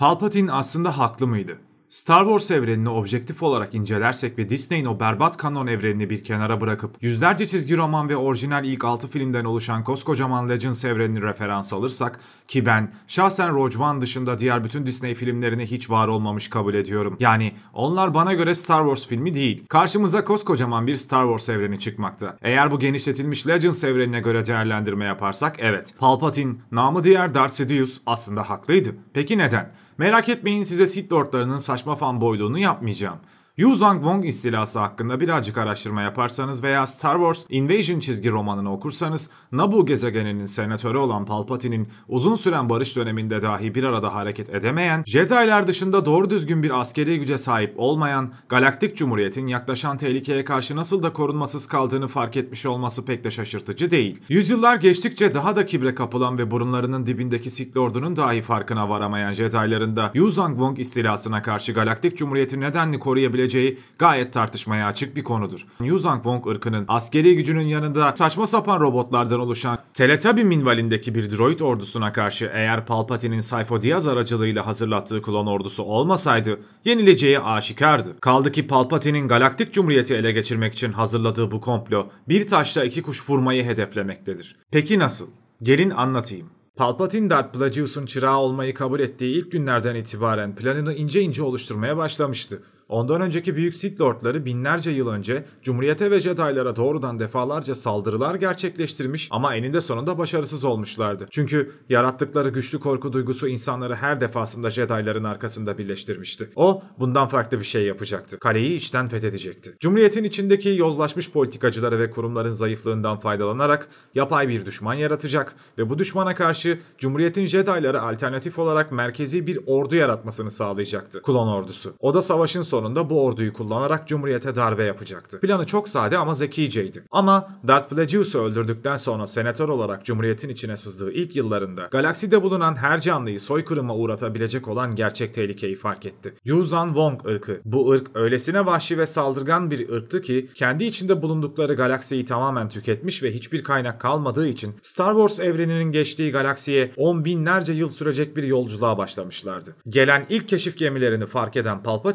Palpatine aslında haklı mıydı? Star Wars evrenini objektif olarak incelersek ve Disney'in o berbat kanon evrenini bir kenara bırakıp yüzlerce çizgi roman ve orijinal ilk 6 filmden oluşan koskocaman Legends evrenini referans alırsak ki ben şahsen Rogue One dışında diğer bütün Disney filmlerini hiç var olmamış kabul ediyorum. Yani onlar bana göre Star Wars filmi değil. Karşımıza koskocaman bir Star Wars evreni çıkmakta. Eğer bu genişletilmiş Legends evrenine göre değerlendirme yaparsak evet Palpatine namı diğer Darth Sidious aslında haklıydı. Peki neden? Merak etmeyin size Sith Lordlarının saçma fanboyluğunu yapmayacağım. Yu Zhang istilası hakkında birazcık araştırma yaparsanız veya Star Wars Invasion çizgi romanını okursanız Naboo gezegeninin senatörü olan Palpatine'in uzun süren barış döneminde dahi bir arada hareket edemeyen, Jedi'ler dışında doğru düzgün bir askeri güce sahip olmayan, Galaktik Cumhuriyet'in yaklaşan tehlikeye karşı nasıl da korunmasız kaldığını fark etmiş olması pek de şaşırtıcı değil. Yüzyıllar geçtikçe daha da kibre kapılan ve burunlarının dibindeki Sith Lord'unun dahi farkına varamayan Jedi'ların da Yu Zhang istilasına karşı Galaktik Cumhuriyet'i nedenli koruyabilecek? olabileceği gayet tartışmaya açık bir konudur. Yuzang Wong ırkının askeri gücünün yanında saçma sapan robotlardan oluşan Teletubby minvalindeki bir droid ordusuna karşı eğer Palpatine'in Sayfo Diaz aracılığıyla hazırlattığı klon ordusu olmasaydı yenileceği aşikardı. Kaldı ki Palpatine'in Galaktik Cumhuriyeti ele geçirmek için hazırladığı bu komplo bir taşla iki kuş vurmayı hedeflemektedir. Peki nasıl? Gelin anlatayım. Palpatine Darth Plagueis'un çırağı olmayı kabul ettiği ilk günlerden itibaren planını ince ince oluşturmaya başlamıştı. Ondan önceki büyük Sith Lordları binlerce yıl önce Cumhuriyete ve Jedi'lara doğrudan defalarca saldırılar gerçekleştirmiş ama eninde sonunda başarısız olmuşlardı. Çünkü yarattıkları güçlü korku duygusu insanları her defasında Jedi'ların arkasında birleştirmişti. O bundan farklı bir şey yapacaktı. Kaleyi içten fethedecekti. Cumhuriyetin içindeki yozlaşmış politikacıları ve kurumların zayıflığından faydalanarak yapay bir düşman yaratacak ve bu düşmana karşı Cumhuriyetin Jedi'ları alternatif olarak merkezi bir ordu yaratmasını sağlayacaktı. Klon ordusu. O da savaşın sonu sonunda bu orduyu kullanarak Cumhuriyete darbe yapacaktı. Planı çok sade ama zekiceydi. Ama Darth Plagueis'i öldürdükten sonra senatör olarak Cumhuriyet'in içine sızdığı ilk yıllarında galakside bulunan her canlıyı soykırıma uğratabilecek olan gerçek tehlikeyi fark etti. Yuzan Wong ırkı. Bu ırk öylesine vahşi ve saldırgan bir ırktı ki kendi içinde bulundukları galaksiyi tamamen tüketmiş ve hiçbir kaynak kalmadığı için Star Wars evreninin geçtiği galaksiye on binlerce yıl sürecek bir yolculuğa başlamışlardı. Gelen ilk keşif gemilerini fark eden Palpatine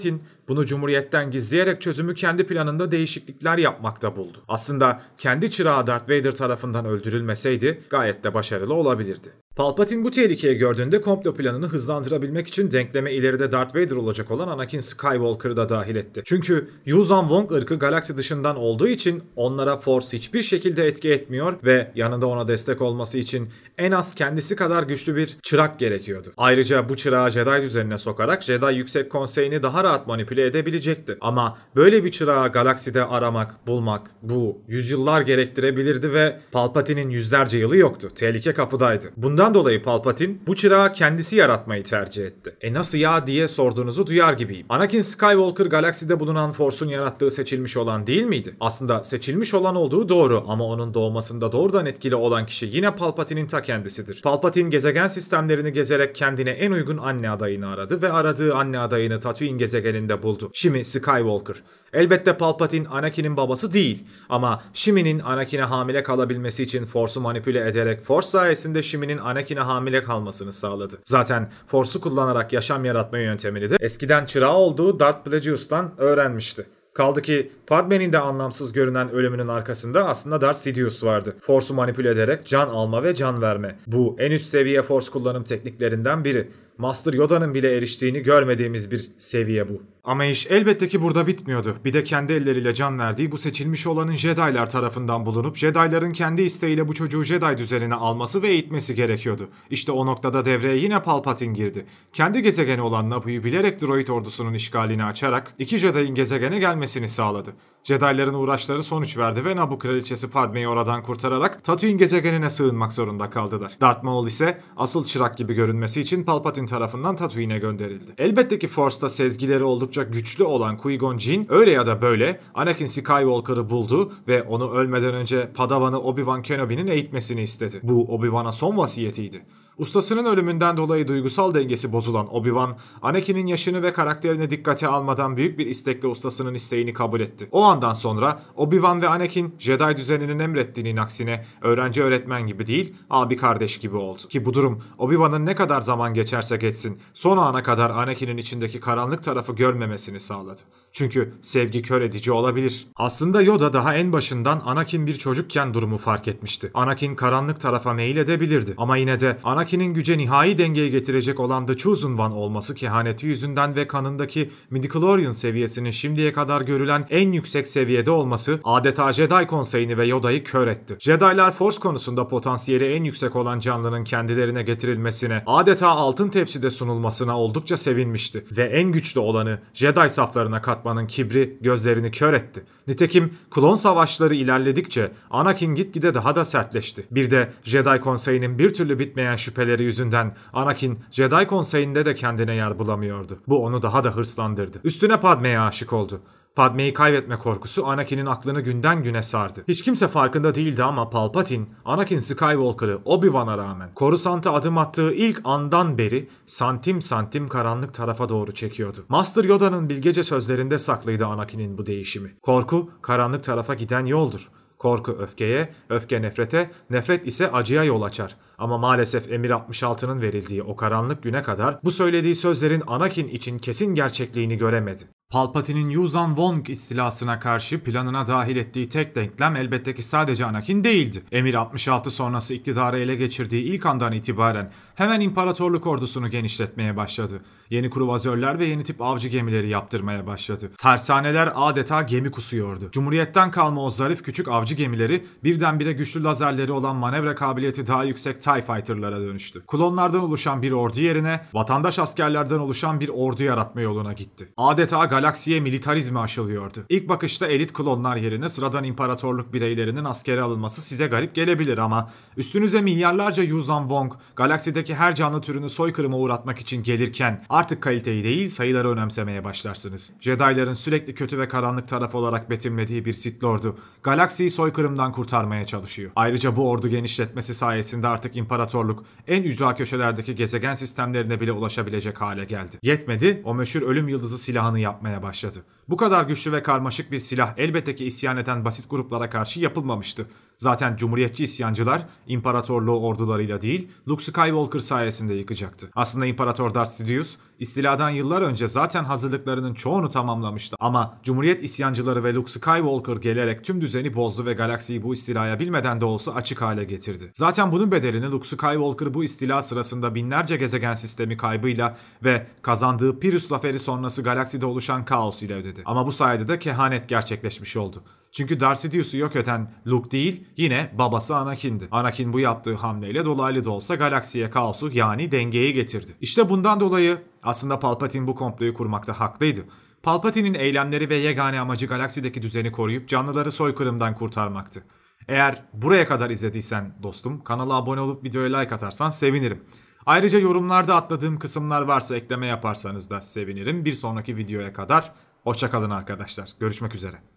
bunu bunu Cumhuriyet'ten gizleyerek çözümü kendi planında değişiklikler yapmakta buldu. Aslında kendi çırağı Darth Vader tarafından öldürülmeseydi gayet de başarılı olabilirdi. Palpatine bu tehlikeyi gördüğünde komplo planını hızlandırabilmek için denkleme ileride Darth Vader olacak olan Anakin Skywalker'ı da dahil etti. Çünkü Yuzan Wong ırkı galaksi dışından olduğu için onlara Force hiçbir şekilde etki etmiyor ve yanında ona destek olması için en az kendisi kadar güçlü bir çırak gerekiyordu. Ayrıca bu çırağı Jedi düzenine sokarak Jedi Yüksek Konseyi'ni daha rahat manipüle edebilecekti. Ama böyle bir çırağı galakside aramak, bulmak bu yüzyıllar gerektirebilirdi ve Palpatine'in yüzlerce yılı yoktu. Tehlike kapıdaydı. Bundan Bundan dolayı Palpatine bu çırağı kendisi yaratmayı tercih etti. E nasıl ya diye sorduğunuzu duyar gibiyim. Anakin Skywalker galakside bulunan Force'un yarattığı seçilmiş olan değil miydi? Aslında seçilmiş olan olduğu doğru ama onun doğmasında doğrudan etkili olan kişi yine Palpatine'in ta kendisidir. Palpatine gezegen sistemlerini gezerek kendine en uygun anne adayını aradı ve aradığı anne adayını Tatooine gezegeninde buldu. Şimdi Skywalker. Elbette Palpatine Anakin'in babası değil ama Shimi'nin Anakin'e hamile kalabilmesi için Force'u manipüle ederek Force sayesinde Shimi'nin Shmi'nin Anakin'e hamile kalmasını sağladı. Zaten Force'u kullanarak yaşam yaratma yöntemini de eskiden çırağı olduğu Darth Plagueis'tan öğrenmişti. Kaldı ki Padme'nin de anlamsız görünen ölümünün arkasında aslında Darth Sidious vardı. Force'u manipüle ederek can alma ve can verme. Bu en üst seviye Force kullanım tekniklerinden biri. Master Yoda'nın bile eriştiğini görmediğimiz bir seviye bu. Ama iş elbette ki burada bitmiyordu. Bir de kendi elleriyle can verdiği bu seçilmiş olanın Jedi'lar tarafından bulunup Jedi'ların kendi isteğiyle bu çocuğu Jedi düzenine alması ve eğitmesi gerekiyordu. İşte o noktada devreye yine Palpatine girdi. Kendi gezegeni olan Naboo'yu bilerek droid ordusunun işgalini açarak iki Jedi'in gezegene gelmesini sağladı. Jedi'ların uğraşları sonuç verdi ve Naboo kraliçesi Padme'yi oradan kurtararak Tatooine gezegenine sığınmak zorunda kaldılar. Darth Maul ise asıl çırak gibi görünmesi için Palpatine Palpatine tarafından Tatooine'e gönderildi. Elbette ki Force'da sezgileri oldukça güçlü olan Qui-Gon Jinn öyle ya da böyle Anakin Skywalker'ı buldu ve onu ölmeden önce Padavan'ı Obi-Wan Kenobi'nin eğitmesini istedi. Bu Obi-Wan'a son vasiyetiydi. Ustasının ölümünden dolayı duygusal dengesi bozulan Obi-Wan, Anakin'in yaşını ve karakterini dikkate almadan büyük bir istekle ustasının isteğini kabul etti. O andan sonra Obi-Wan ve Anakin Jedi düzeninin emrettiğinin aksine öğrenci öğretmen gibi değil, abi kardeş gibi oldu. Ki bu durum Obi-Wan'ın ne kadar zaman geçerse geçsin son ana kadar Anakin'in içindeki karanlık tarafı görmemesini sağladı. Çünkü sevgi kör edici olabilir. Aslında Yoda daha en başından Anakin bir çocukken durumu fark etmişti. Anakin karanlık tarafa meyil edebilirdi. Ama yine de Anakin'in güce nihai dengeye getirecek olan The Chosen One olması kehaneti yüzünden ve kanındaki midichlorian seviyesinin şimdiye kadar görülen en yüksek seviyede olması adeta Jedi konseyini ve Yoda'yı kör etti. Jedi'lar Force konusunda potansiyeli en yüksek olan canlının kendilerine getirilmesine, adeta altın tepside sunulmasına oldukça sevinmişti ve en güçlü olanı Jedi saflarına kat yapmanın kibri gözlerini kör etti. Nitekim klon savaşları ilerledikçe Anakin gitgide daha da sertleşti. Bir de Jedi Konseyi'nin bir türlü bitmeyen şüpheleri yüzünden Anakin Jedi Konseyi'nde de kendine yer bulamıyordu. Bu onu daha da hırslandırdı. Üstüne Padme'ye aşık oldu. Padme'yi kaybetme korkusu Anakin'in aklını günden güne sardı. Hiç kimse farkında değildi ama Palpatine, Anakin Skywalker'ı Obi-Wan'a rağmen Coruscant'a adım attığı ilk andan beri santim santim karanlık tarafa doğru çekiyordu. Master Yoda'nın bilgece sözlerinde saklıydı Anakin'in bu değişimi. Korku karanlık tarafa giden yoldur. Korku öfkeye, öfke nefrete, nefret ise acıya yol açar. Ama maalesef Emir 66'nın verildiği o karanlık güne kadar bu söylediği sözlerin Anakin için kesin gerçekliğini göremedi. Palpatine'in Yuzan Wong istilasına karşı planına dahil ettiği tek denklem elbette ki sadece Anakin değildi. Emir 66 sonrası iktidarı ele geçirdiği ilk andan itibaren hemen imparatorluk ordusunu genişletmeye başladı. Yeni kruvazörler ve yeni tip avcı gemileri yaptırmaya başladı. Tersaneler adeta gemi kusuyordu. Cumhuriyetten kalma o zarif küçük avcı gemileri birdenbire güçlü lazerleri olan manevra kabiliyeti daha yüksek TIE Fighter'lara dönüştü. Klonlardan oluşan bir ordu yerine vatandaş askerlerden oluşan bir ordu yaratma yoluna gitti. Adeta galaksiye militarizmi aşılıyordu. İlk bakışta elit klonlar yerine sıradan imparatorluk bireylerinin askere alınması size garip gelebilir ama üstünüze milyarlarca Yuzan Wong galaksideki her canlı türünü soykırıma uğratmak için gelirken artık kaliteyi değil sayıları önemsemeye başlarsınız. Jedi'ların sürekli kötü ve karanlık taraf olarak betimlediği bir Sith Lord'u galaksiyi soykırımdan kurtarmaya çalışıyor. Ayrıca bu ordu genişletmesi sayesinde artık imparatorluk en ücra köşelerdeki gezegen sistemlerine bile ulaşabilecek hale geldi. Yetmedi o meşhur ölüm yıldızı silahını yapmış yapmaya başladı. Bu kadar güçlü ve karmaşık bir silah elbette ki isyan eden basit gruplara karşı yapılmamıştı. Zaten cumhuriyetçi isyancılar imparatorluğu ordularıyla değil Luke Skywalker sayesinde yıkacaktı. Aslında İmparator Darth Sidious İstiladan yıllar önce zaten hazırlıklarının çoğunu tamamlamıştı ama Cumhuriyet isyancıları ve Luke Skywalker gelerek tüm düzeni bozdu ve galaksiyi bu istilaya bilmeden de olsa açık hale getirdi. Zaten bunun bedelini Luke Skywalker bu istila sırasında binlerce gezegen sistemi kaybıyla ve kazandığı Pirus zaferi sonrası galakside oluşan kaos ile ödedi. Ama bu sayede de kehanet gerçekleşmiş oldu. Çünkü Darth Sidious'u yok eden Luke değil yine babası Anakin'di. Anakin bu yaptığı hamleyle dolaylı da olsa galaksiye kaosu yani dengeyi getirdi. İşte bundan dolayı aslında Palpatine bu komployu kurmakta haklıydı. Palpatine'in eylemleri ve yegane amacı galaksideki düzeni koruyup canlıları soykırımdan kurtarmaktı. Eğer buraya kadar izlediysen dostum kanala abone olup videoya like atarsan sevinirim. Ayrıca yorumlarda atladığım kısımlar varsa ekleme yaparsanız da sevinirim. Bir sonraki videoya kadar hoşçakalın arkadaşlar. Görüşmek üzere.